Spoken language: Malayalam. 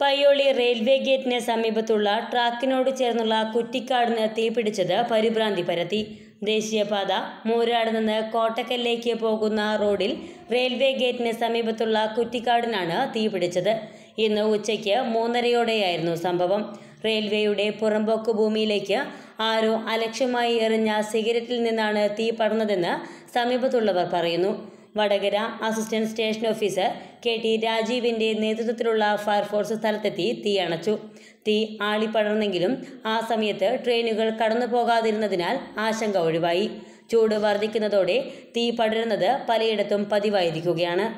പയ്യോളി റെയിൽവേ ഗേറ്റിന് സമീപത്തുള്ള ട്രാക്കിനോട് ചേർന്നുള്ള കുറ്റിക്കാടിന് തീപിടിച്ചത് പരിഭ്രാന്തി പരത്തി ദേശീയപാത മൂരാട് നിന്ന് കോട്ടക്കല്ലേക്ക് പോകുന്ന റോഡിൽ റെയിൽവേ ഗേറ്റിന് സമീപത്തുള്ള കുറ്റിക്കാടിനാണ് തീപിടിച്ചത് ഇന്ന് ഉച്ചയ്ക്ക് മൂന്നരയോടെയായിരുന്നു സംഭവം റെയിൽവേയുടെ പുറമ്പോക്ക് ഭൂമിയിലേക്ക് ആരോ അലക്ഷ്യമായി എറിഞ്ഞ സിഗരറ്റിൽ നിന്നാണ് തീ പടർന്നതെന്ന് സമീപത്തുള്ളവർ പറയുന്നു Vadakara assistant station officer K T രാജീവിന്റെ നേതൃത്വത്തിലുള്ള ഫയർഫോഴ്സ് സ്ഥലത്തെത്തി തീ അണച്ചു തീ ആളിപ്പടർന്നെങ്കിലും ആ സമയത്ത് ട്രെയിനുകൾ കടന്നു പോകാതിരുന്നതിനാൽ ആശങ്ക ഒഴിവായി ചൂട് വർദ്ധിക്കുന്നതോടെ തീ പടരുന്നത് പലയിടത്തും പതിവായിരിക്കുകയാണ്